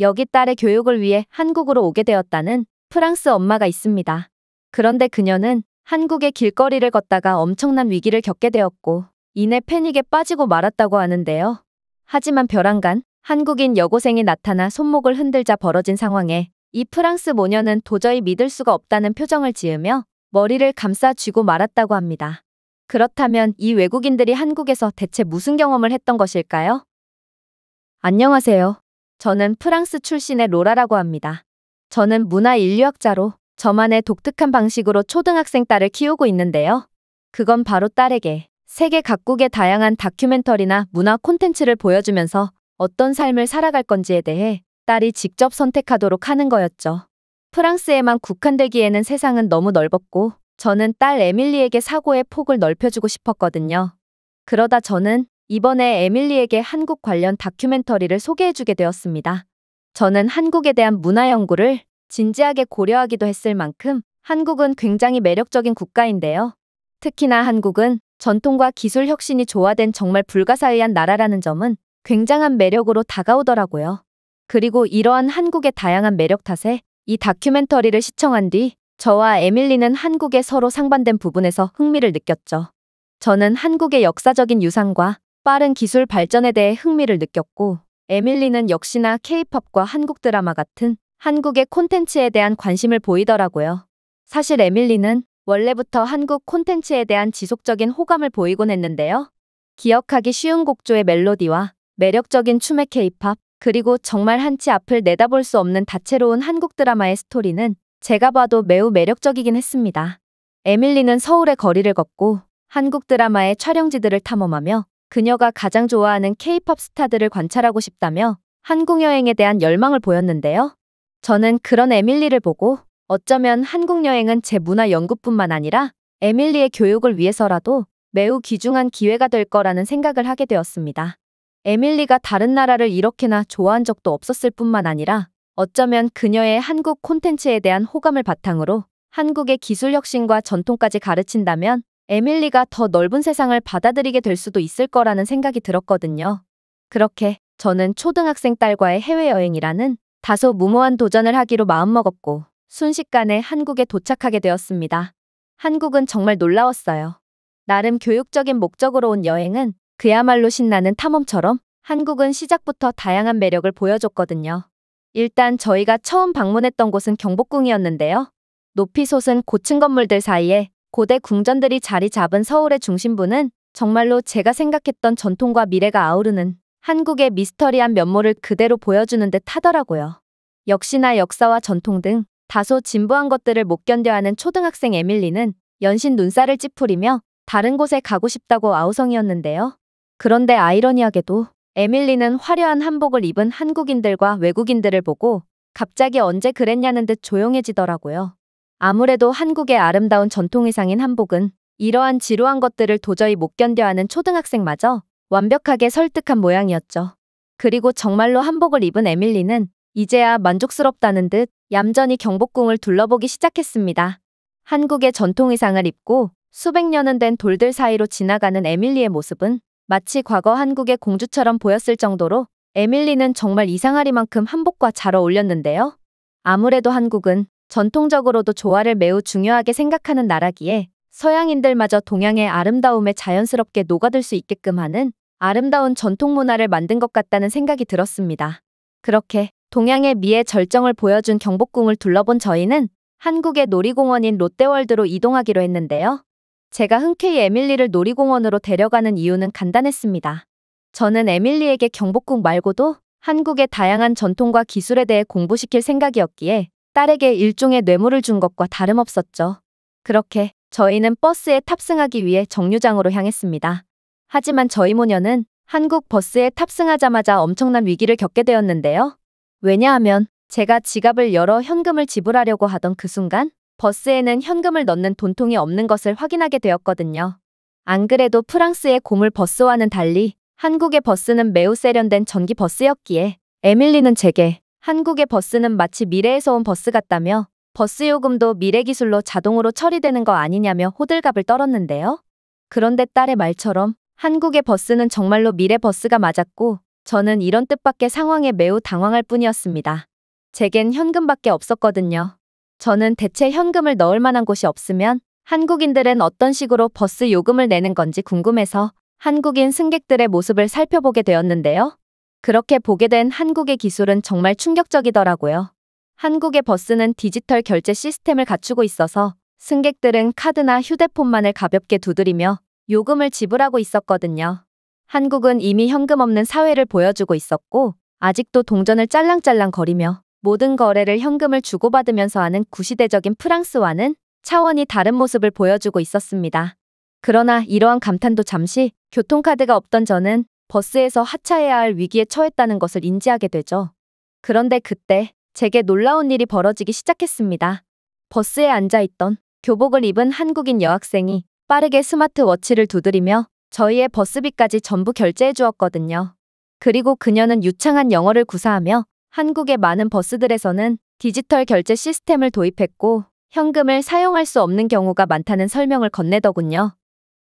여기 딸의 교육을 위해 한국으로 오게 되었다는 프랑스 엄마가 있습니다. 그런데 그녀는 한국의 길거리를 걷다가 엄청난 위기를 겪게 되었고 이내 패닉에 빠지고 말았다고 하는데요. 하지만 벼랑간 한국인 여고생이 나타나 손목을 흔들자 벌어진 상황에 이 프랑스 모녀는 도저히 믿을 수가 없다는 표정을 지으며 머리를 감싸 쥐고 말았다고 합니다. 그렇다면 이 외국인들이 한국에서 대체 무슨 경험을 했던 것일까요? 안녕하세요. 저는 프랑스 출신의 로라라고 합니다. 저는 문화 인류학자로 저만의 독특한 방식으로 초등학생 딸을 키우고 있는데요. 그건 바로 딸에게 세계 각국의 다양한 다큐멘터리나 문화 콘텐츠를 보여주면서 어떤 삶을 살아갈 건지에 대해 딸이 직접 선택하도록 하는 거였죠. 프랑스에만 국한되기에는 세상은 너무 넓었고 저는 딸 에밀리에게 사고의 폭을 넓혀주고 싶었거든요. 그러다 저는 이번에 에밀리에게 한국 관련 다큐멘터리를 소개해주게 되었습니다. 저는 한국에 대한 문화 연구를 진지하게 고려하기도 했을 만큼 한국은 굉장히 매력적인 국가인데요. 특히나 한국은 전통과 기술 혁신이 조화된 정말 불가사의한 나라라는 점은 굉장한 매력으로 다가오더라고요. 그리고 이러한 한국의 다양한 매력 탓에 이 다큐멘터리를 시청한 뒤 저와 에밀리는 한국의 서로 상반된 부분에서 흥미를 느꼈죠. 저는 한국의 역사적인 유산과 빠른 기술 발전에 대해 흥미를 느꼈고 에밀리는 역시나 케이팝과 한국 드라마 같은 한국의 콘텐츠에 대한 관심을 보이더라고요. 사실 에밀리는 원래부터 한국 콘텐츠에 대한 지속적인 호감을 보이곤 했는데요. 기억하기 쉬운 곡조의 멜로디와 매력적인 춤의 케이팝, 그리고 정말 한치 앞을 내다볼 수 없는 다채로운 한국 드라마의 스토리는 제가 봐도 매우 매력적이긴 했습니다. 에밀리는 서울의 거리를 걷고 한국 드라마의 촬영지들을 탐험하며 그녀가 가장 좋아하는 케이팝 스타들을 관찰하고 싶다며 한국 여행에 대한 열망을 보였는데요. 저는 그런 에밀리를 보고 어쩌면 한국 여행은 제 문화 연구뿐만 아니라 에밀리의 교육을 위해서라도 매우 귀중한 기회가 될 거라는 생각을 하게 되었습니다. 에밀리가 다른 나라를 이렇게나 좋아한 적도 없었을 뿐만 아니라 어쩌면 그녀의 한국 콘텐츠에 대한 호감을 바탕으로 한국의 기술 혁신과 전통까지 가르친다면 에밀리가 더 넓은 세상을 받아들이게 될 수도 있을 거라는 생각이 들었거든요. 그렇게 저는 초등학생 딸과의 해외여행이라는 다소 무모한 도전을 하기로 마음먹었고 순식간에 한국에 도착하게 되었습니다. 한국은 정말 놀라웠어요. 나름 교육적인 목적으로 온 여행은 그야말로 신나는 탐험처럼 한국은 시작부터 다양한 매력을 보여줬거든요. 일단 저희가 처음 방문했던 곳은 경복궁이었는데요. 높이 솟은 고층 건물들 사이에 고대 궁전들이 자리 잡은 서울의 중심부는 정말로 제가 생각했던 전통과 미래가 아우르는 한국의 미스터리한 면모를 그대로 보여주는 듯 하더라고요. 역시나 역사와 전통 등 다소 진부한 것들을 못 견뎌하는 초등학생 에밀리는 연신 눈살을 찌푸리며 다른 곳에 가고 싶다고 아우성이었는데요. 그런데 아이러니하게도 에밀리는 화려한 한복을 입은 한국인들과 외국인들을 보고 갑자기 언제 그랬냐는 듯 조용해지더라고요. 아무래도 한국의 아름다운 전통의상인 한복은 이러한 지루한 것들을 도저히 못 견뎌하는 초등학생마저 완벽하게 설득한 모양이었죠. 그리고 정말로 한복을 입은 에밀리는 이제야 만족스럽다는 듯 얌전히 경복궁을 둘러보기 시작했습니다. 한국의 전통의상을 입고 수백 년은 된 돌들 사이로 지나가는 에밀리의 모습은 마치 과거 한국의 공주처럼 보였을 정도로 에밀리는 정말 이상하리만큼 한복과 잘 어울렸는데요. 아무래도 한국은 전통적으로도 조화를 매우 중요하게 생각하는 나라기에 서양인들마저 동양의 아름다움에 자연스럽게 녹아들 수 있게끔 하는 아름다운 전통 문화를 만든 것 같다는 생각이 들었습니다. 그렇게 동양의 미의 절정을 보여준 경복궁을 둘러본 저희는 한국의 놀이공원인 롯데월드로 이동하기로 했는데요. 제가 흔쾌히 에밀리를 놀이공원으로 데려가는 이유는 간단했습니다. 저는 에밀리에게 경복궁 말고도 한국의 다양한 전통과 기술에 대해 공부시킬 생각이었기에 딸에게 일종의 뇌물을 준 것과 다름없었죠. 그렇게 저희는 버스에 탑승하기 위해 정류장으로 향했습니다. 하지만 저희 모녀는 한국 버스에 탑승하자마자 엄청난 위기를 겪게 되었는데요. 왜냐하면 제가 지갑을 열어 현금을 지불하려고 하던 그 순간 버스에는 현금을 넣는 돈통이 없는 것을 확인하게 되었거든요. 안 그래도 프랑스의 고물 버스와는 달리 한국의 버스는 매우 세련된 전기 버스였기에 에밀리는 제게 한국의 버스는 마치 미래에서 온 버스 같다며 버스 요금도 미래 기술로 자동으로 처리되는 거 아니냐며 호들갑을 떨었는데요. 그런데 딸의 말처럼 한국의 버스는 정말로 미래 버스가 맞았고 저는 이런 뜻밖의 상황에 매우 당황할 뿐이었습니다. 제겐 현금밖에 없었거든요. 저는 대체 현금을 넣을 만한 곳이 없으면 한국인들은 어떤 식으로 버스 요금을 내는 건지 궁금해서 한국인 승객들의 모습을 살펴보게 되었는데요. 그렇게 보게 된 한국의 기술은 정말 충격적이더라고요. 한국의 버스는 디지털 결제 시스템을 갖추고 있어서 승객들은 카드나 휴대폰만을 가볍게 두드리며 요금을 지불하고 있었거든요. 한국은 이미 현금 없는 사회를 보여주고 있었고 아직도 동전을 짤랑짤랑 거리며 모든 거래를 현금을 주고받으면서 하는 구시대적인 프랑스와는 차원이 다른 모습을 보여주고 있었습니다. 그러나 이러한 감탄도 잠시 교통카드가 없던 저는 버스에서 하차해야 할 위기에 처했다는 것을 인지하게 되죠. 그런데 그때 제게 놀라운 일이 벌어지기 시작했습니다. 버스에 앉아있던 교복을 입은 한국인 여학생이 빠르게 스마트워치를 두드리며 저희의 버스비까지 전부 결제해 주었거든요. 그리고 그녀는 유창한 영어를 구사하며 한국의 많은 버스들에서는 디지털 결제 시스템을 도입했고 현금을 사용할 수 없는 경우가 많다는 설명을 건네더군요.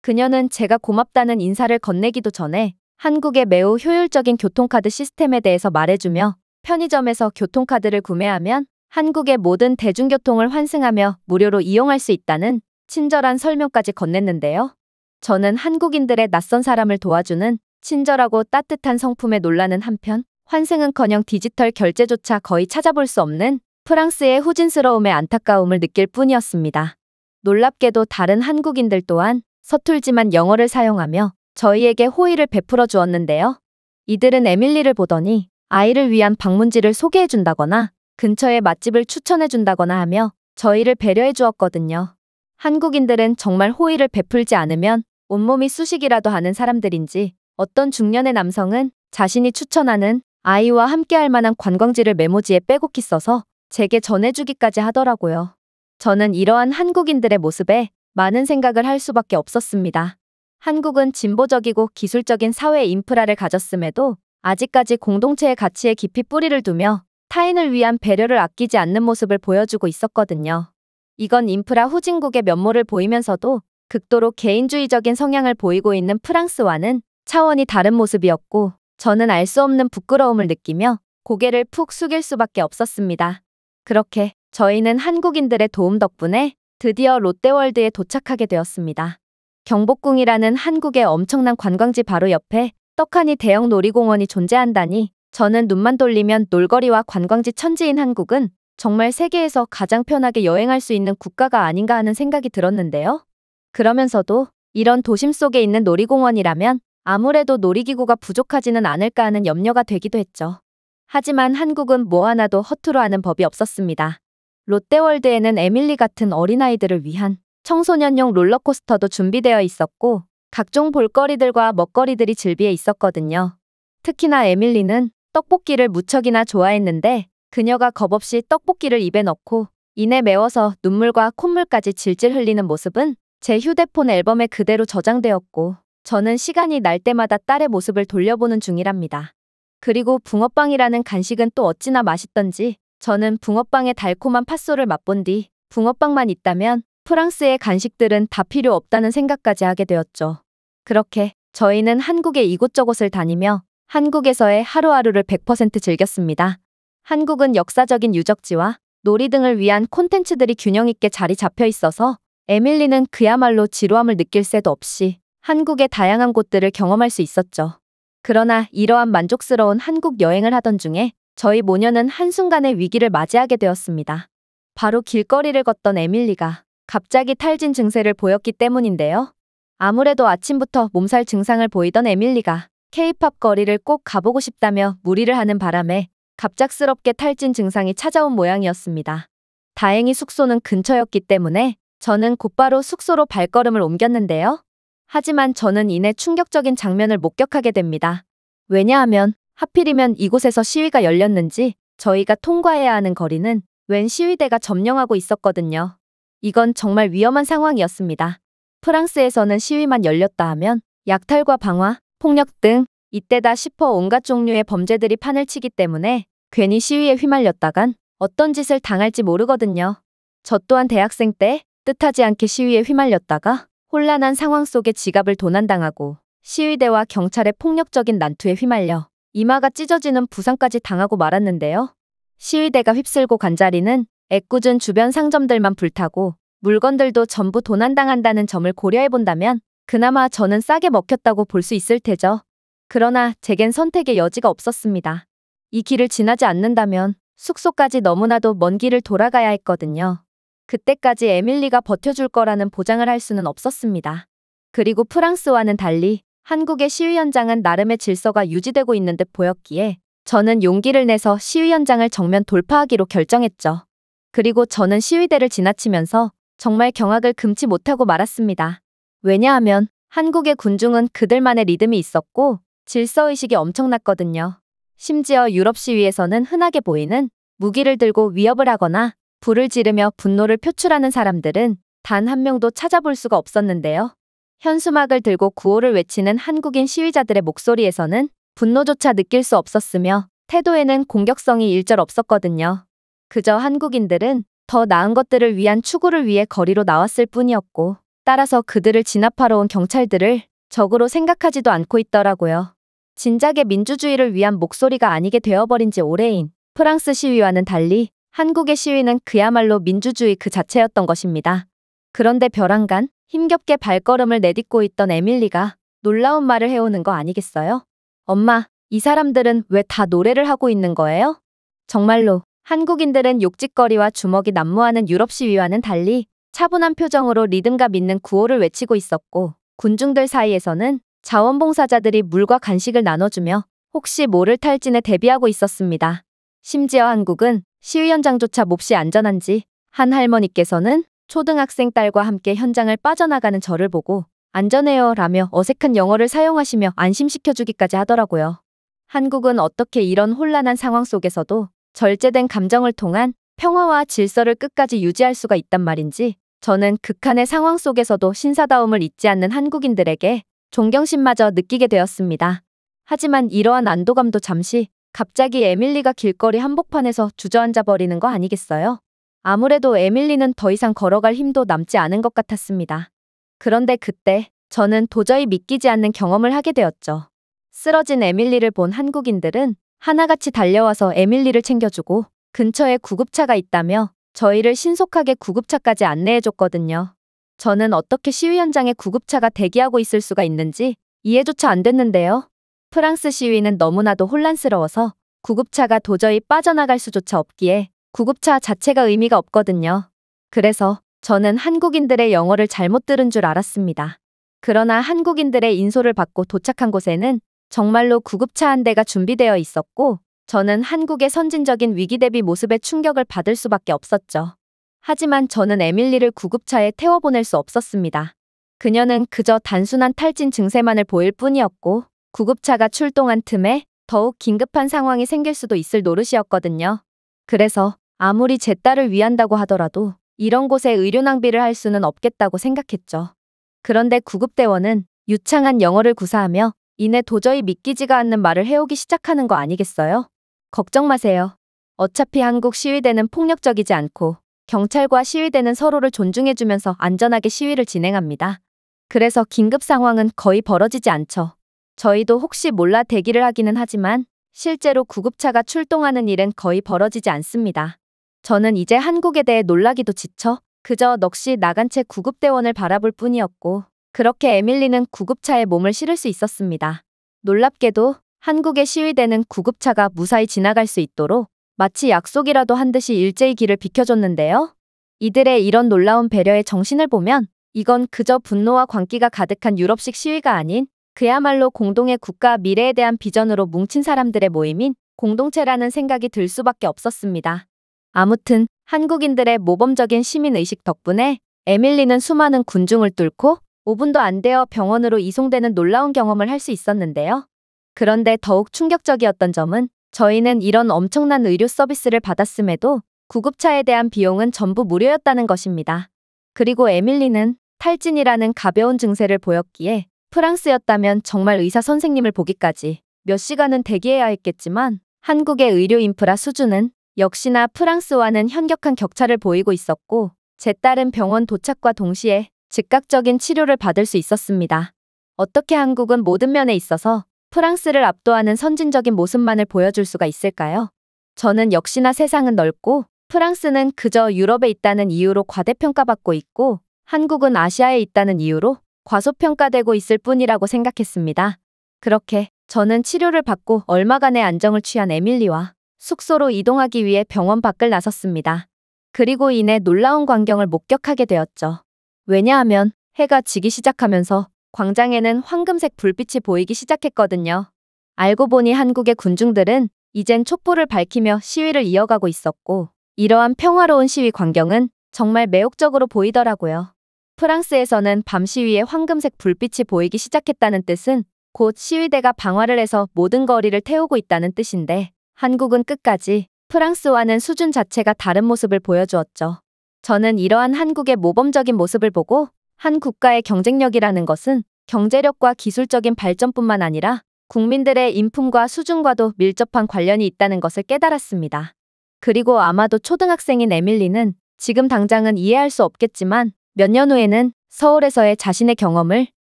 그녀는 제가 고맙다는 인사를 건네기도 전에 한국의 매우 효율적인 교통카드 시스템에 대해서 말해주며 편의점에서 교통카드를 구매하면 한국의 모든 대중교통을 환승하며 무료로 이용할 수 있다는 친절한 설명까지 건넸는데요. 저는 한국인들의 낯선 사람을 도와주는 친절하고 따뜻한 성품에 놀라는 한편 환승은커녕 디지털 결제조차 거의 찾아볼 수 없는 프랑스의 후진스러움에 안타까움을 느낄 뿐이었습니다. 놀랍게도 다른 한국인들 또한 서툴지만 영어를 사용하며 저희에게 호의를 베풀어 주었는데요. 이들은 에밀리를 보더니 아이를 위한 방문지를 소개해 준다거나 근처에 맛집을 추천해 준다거나 하며 저희를 배려해 주었거든요. 한국인들은 정말 호의를 베풀지 않으면 온몸이 수식이라도 하는 사람들인지 어떤 중년의 남성은 자신이 추천하는 아이와 함께할 만한 관광지를 메모지에 빼곡히 써서 제게 전해주기까지 하더라고요. 저는 이러한 한국인들의 모습에 많은 생각을 할 수밖에 없었습니다. 한국은 진보적이고 기술적인 사회 인프라를 가졌음에도 아직까지 공동체의 가치에 깊이 뿌리를 두며 타인을 위한 배려를 아끼지 않는 모습을 보여주고 있었거든요. 이건 인프라 후진국의 면모를 보이면서도 극도로 개인주의적인 성향을 보이고 있는 프랑스와는 차원이 다른 모습이었고 저는 알 수 없는 부끄러움을 느끼며 고개를 푹 숙일 수밖에 없었습니다. 그렇게 저희는 한국인들의 도움 덕분에 드디어 롯데월드에 도착하게 되었습니다. 경복궁이라는 한국의 엄청난 관광지 바로 옆에 떡하니 대형 놀이공원이 존재한다니 저는 눈만 돌리면 놀거리와 관광지 천지인 한국은 정말 세계에서 가장 편하게 여행할 수 있는 국가가 아닌가 하는 생각이 들었는데요. 그러면서도 이런 도심 속에 있는 놀이공원이라면 아무래도 놀이기구가 부족하지는 않을까 하는 염려가 되기도 했죠. 하지만 한국은 뭐 하나도 허투루 하는 법이 없었습니다. 롯데월드에는 에밀리 같은 어린아이들을 위한 청소년용 롤러코스터도 준비되어 있었고 각종 볼거리들과 먹거리들이 즐비해 있었거든요. 특히나 에밀리는 떡볶이를 무척이나 좋아했는데 그녀가 겁없이 떡볶이를 입에 넣고 이내 매워서 눈물과 콧물까지 질질 흘리는 모습은 제 휴대폰 앨범에 그대로 저장되었고 저는 시간이 날 때마다 딸의 모습을 돌려보는 중이랍니다. 그리고 붕어빵이라는 간식은 또 어찌나 맛있던지 저는 붕어빵의 달콤한 팥소를 맛본 뒤 붕어빵만 있다면 프랑스의 간식들은 다 필요 없다는 생각까지 하게 되었죠. 그렇게 저희는 한국의 이곳저곳을 다니며 한국에서의 하루하루를 100% 즐겼습니다. 한국은 역사적인 유적지와 놀이 등을 위한 콘텐츠들이 균형 있게 자리 잡혀 있어서 에밀리는 그야말로 지루함을 느낄 새도 없이 한국의 다양한 곳들을 경험할 수 있었죠. 그러나 이러한 만족스러운 한국 여행을 하던 중에 저희 모녀는 한순간의 위기를 맞이하게 되었습니다. 바로 길거리를 걷던 에밀리가 갑자기 탈진 증세를 보였기 때문인데요. 아무래도 아침부터 몸살 증상을 보이던 에밀리가 케이팝 거리를 꼭 가보고 싶다며 무리를 하는 바람에 갑작스럽게 탈진 증상이 찾아온 모양이었습니다. 다행히 숙소는 근처였기 때문에 저는 곧바로 숙소로 발걸음을 옮겼는데요. 하지만 저는 이내 충격적인 장면을 목격하게 됩니다. 왜냐하면 하필이면 이곳에서 시위가 열렸는지 저희가 통과해야 하는 거리는 웬 시위대가 점령하고 있었거든요. 이건 정말 위험한 상황이었습니다. 프랑스에서는 시위만 열렸다 하면 약탈과 방화, 폭력 등 이때다 싶어 온갖 종류의 범죄들이 판을 치기 때문에 괜히 시위에 휘말렸다간 어떤 짓을 당할지 모르거든요. 저 또한 대학생 때 뜻하지 않게 시위에 휘말렸다가 혼란한 상황 속에 지갑을 도난당하고 시위대와 경찰의 폭력적인 난투에 휘말려 이마가 찢어지는 부상까지 당하고 말았는데요. 시위대가 휩쓸고 간 자리는 애꿎은 주변 상점들만 불타고 물건들도 전부 도난당한다는 점을 고려해본다면 그나마 저는 싸게 먹혔다고 볼 수 있을 테죠. 그러나 제겐 선택의 여지가 없었습니다. 이 길을 지나지 않는다면 숙소까지 너무나도 먼 길을 돌아가야 했거든요. 그때까지 에밀리가 버텨줄 거라는 보장을 할 수는 없었습니다. 그리고 프랑스와는 달리 한국의 시위 현장은 나름의 질서가 유지되고 있는 듯 보였기에 저는 용기를 내서 시위 현장을 정면 돌파하기로 결정했죠. 그리고 저는 시위대를 지나치면서 정말 경악을 금치 못하고 말았습니다. 왜냐하면 한국의 군중은 그들만의 리듬이 있었고 질서의식이 엄청났거든요. 심지어 유럽 시위에서는 흔하게 보이는 무기를 들고 위협을 하거나 불을 지르며 분노를 표출하는 사람들은 단 한 명도 찾아볼 수가 없었는데요. 현수막을 들고 구호를 외치는 한국인 시위자들의 목소리에서는 분노조차 느낄 수 없었으며 태도에는 공격성이 일절 없었거든요. 그저 한국인들은 더 나은 것들을 위한 추구를 위해 거리로 나왔을 뿐이었고 따라서 그들을 진압하러 온 경찰들을 적으로 생각하지도 않고 있더라고요. 진작에 민주주의를 위한 목소리가 아니게 되어버린 지 오래인 프랑스 시위와는 달리 한국의 시위는 그야말로 민주주의 그 자체였던 것입니다. 그런데 벼랑간 힘겹게 발걸음을 내딛고 있던 에밀리가 놀라운 말을 해오는 거 아니겠어요? 엄마, 이 사람들은 왜 다 노래를 하고 있는 거예요? 정말로 한국인들은 욕짓거리와 주먹이 난무하는 유럽 시위와는 달리 차분한 표정으로 리듬감 있는 구호를 외치고 있었고 군중들 사이에서는 자원봉사자들이 물과 간식을 나눠주며 혹시 모를 탈진에 대비하고 있었습니다. 심지어 한국은 시위 현장조차 몹시 안전한지 한 할머니께서는 초등학생 딸과 함께 현장을 빠져나가는 저를 보고 안전해요 라며 어색한 영어를 사용하시며 안심시켜주기까지 하더라고요. 한국은 어떻게 이런 혼란한 상황 속에서도 절제된 감정을 통한 평화와 질서를 끝까지 유지할 수가 있단 말인지 저는 극한의 상황 속에서도 신사다움을 잊지 않는 한국인들에게 존경심마저 느끼게 되었습니다. 하지만 이러한 안도감도 잠시 갑자기 에밀리가 길거리 한복판에서 주저앉아 버리는 거 아니겠어요? 아무래도 에밀리는 더 이상 걸어갈 힘도 남지 않은 것 같았습니다. 그런데 그때 저는 도저히 믿기지 않는 경험을 하게 되었죠. 쓰러진 에밀리를 본 한국인들은 하나같이 달려와서 에밀리를 챙겨주고 근처에 구급차가 있다며 저희를 신속하게 구급차까지 안내해줬거든요. 저는 어떻게 시위 현장에 구급차가 대기하고 있을 수가 있는지 이해조차 안 됐는데요. 프랑스 시위는 너무나도 혼란스러워서 구급차가 도저히 빠져나갈 수조차 없기에 구급차 자체가 의미가 없거든요. 그래서 저는 한국인들의 영어를 잘못 들은 줄 알았습니다. 그러나 한국인들의 인솔을 받고 도착한 곳에는 정말로 구급차 한 대가 준비되어 있었고 저는 한국의 선진적인 위기 대비 모습에 충격을 받을 수밖에 없었죠. 하지만 저는 에밀리를 구급차에 태워보낼 수 없었습니다. 그녀는 그저 단순한 탈진 증세만을 보일 뿐이었고 구급차가 출동한 틈에 더욱 긴급한 상황이 생길 수도 있을 노릇이었거든요. 그래서 아무리 제 딸을 위한다고 하더라도 이런 곳에 의료 낭비를 할 수는 없겠다고 생각했죠. 그런데 구급대원은 유창한 영어를 구사하며 이내 도저히 믿기지가 않는 말을 해오기 시작하는 거 아니겠어요? 걱정 마세요. 어차피 한국 시위대는 폭력적이지 않고 경찰과 시위대는 서로를 존중해주면서 안전하게 시위를 진행합니다. 그래서 긴급 상황은 거의 벌어지지 않죠. 저희도 혹시 몰라 대기를 하기는 하지만 실제로 구급차가 출동하는 일은 거의 벌어지지 않습니다. 저는 이제 한국에 대해 놀라기도 지쳐 그저 넋이 나간 채 구급대원을 바라볼 뿐이었고 그렇게 에밀리는 구급차에 몸을 실을 수 있었습니다. 놀랍게도 한국의 시위대는 구급차가 무사히 지나갈 수 있도록 마치 약속이라도 한 듯이 일제히 길을 비켜줬는데요. 이들의 이런 놀라운 배려의 정신을 보면 이건 그저 분노와 광기가 가득한 유럽식 시위가 아닌 그야말로 공동의 국가 미래에 대한 비전으로 뭉친 사람들의 모임인 공동체라는 생각이 들 수밖에 없었습니다. 아무튼 한국인들의 모범적인 시민의식 덕분에 에밀리는 수많은 군중을 뚫고 5분도 안 되어 병원으로 이송되는 놀라운 경험을 할 수 있었는데요. 그런데 더욱 충격적이었던 점은 저희는 이런 엄청난 의료 서비스를 받았음에도 구급차에 대한 비용은 전부 무료였다는 것입니다. 그리고 에밀리는 탈진이라는 가벼운 증세를 보였기에 프랑스였다면 정말 의사 선생님을 보기까지 몇 시간은 대기해야 했겠지만 한국의 의료 인프라 수준은 역시나 프랑스와는 현격한 격차를 보이고 있었고 제 딸은 병원 도착과 동시에 즉각적인 치료를 받을 수 있었습니다. 어떻게 한국은 모든 면에 있어서 프랑스를 압도하는 선진적인 모습만을 보여줄 수가 있을까요? 저는 역시나 세상은 넓고 프랑스는 그저 유럽에 있다는 이유로 과대평가받고 있고 한국은 아시아에 있다는 이유로 과소평가되고 있을 뿐이라고 생각했습니다. 그렇게 저는 치료를 받고 얼마간의 안정을 취한 에밀리와 숙소로 이동하기 위해 병원 밖을 나섰습니다. 그리고 이내 놀라운 광경을 목격하게 되었죠. 왜냐하면 해가 지기 시작하면서 광장에는 황금색 불빛이 보이기 시작했거든요. 알고 보니 한국의 군중들은 이젠 촛불을 밝히며 시위를 이어가고 있었고 이러한 평화로운 시위 광경은 정말 매혹적으로 보이더라고요. 프랑스에서는 밤 시위에 황금색 불빛이 보이기 시작했다는 뜻은 곧 시위대가 방화를 해서 모든 거리를 태우고 있다는 뜻인데 한국은 끝까지 프랑스와는 수준 자체가 다른 모습을 보여주었죠. 저는 이러한 한국의 모범적인 모습을 보고 한 국가의 경쟁력이라는 것은 경제력과 기술적인 발전뿐만 아니라 국민들의 인품과 수준과도 밀접한 관련이 있다는 것을 깨달았습니다. 그리고 아마도 초등학생인 에밀리는 지금 당장은 이해할 수 없겠지만 몇 년 후에는 서울에서의 자신의 경험을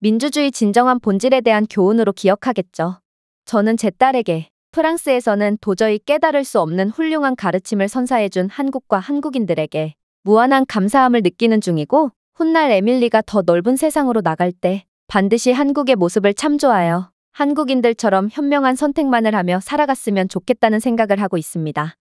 민주주의 진정한 본질에 대한 교훈으로 기억하겠죠. 저는 제 딸에게 프랑스에서는 도저히 깨달을 수 없는 훌륭한 가르침을 선사해준 한국과 한국인들에게 무한한 감사함을 느끼는 중이고 훗날 에밀리가 더 넓은 세상으로 나갈 때 반드시 한국의 모습을 참조하여 한국인들처럼 현명한 선택만을 하며 살아갔으면 좋겠다는 생각을 하고 있습니다.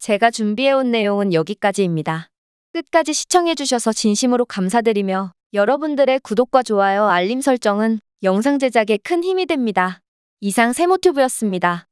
제가 준비해온 내용은 여기까지입니다. 끝까지 시청해주셔서 진심으로 감사드리며 여러분들의 구독과 좋아요, 알림 설정은 영상 제작에 큰 힘이 됩니다. 이상 세모튜브였습니다.